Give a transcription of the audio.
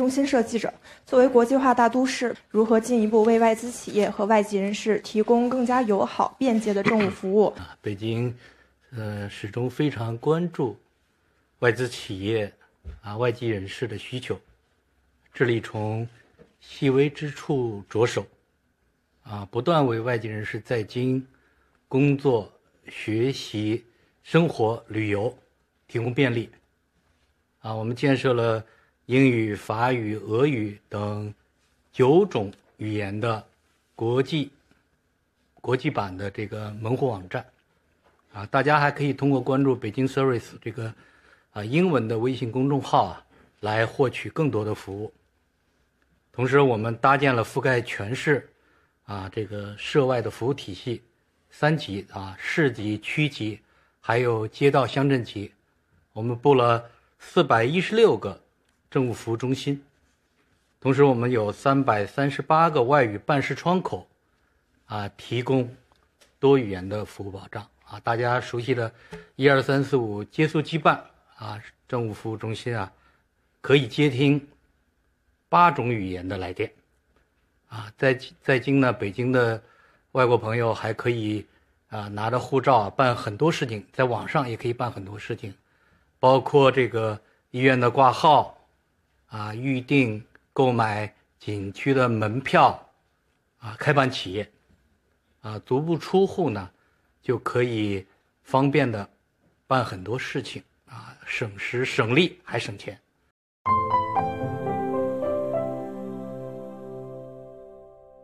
中心社记者作为国际化大都市，如何进一步为外资企业和外籍人士提供更加友好、便捷的政务服务？北京，呃，始终非常关注外资企业、啊外籍人士的需求，致力从细微之处着手，啊，不断为外籍人士在京工作、学习、生活、旅游提供便利。啊，我们建设了。英语、法语、俄语等九种语言的国际、国际版的这个门户网站啊，大家还可以通过关注“北京 service” 这个啊英文的微信公众号啊，来获取更多的服务。同时，我们搭建了覆盖全市啊这个涉外的服务体系，三级啊市级、区级，还有街道、乡镇级，我们布了四百一十六个。政务服务中心，同时我们有三百三十八个外语办事窗口，啊，提供多语言的服务保障。啊，大家熟悉的，一二三四五接速机办，啊，政务服务中心啊，可以接听八种语言的来电。啊，在在今呢，北京的外国朋友还可以啊拿着护照办很多事情，在网上也可以办很多事情，包括这个医院的挂号。啊，预订、购买景区的门票，啊，开办企业，啊，足不出户呢，就可以方便的办很多事情啊，省时、省力，还省钱。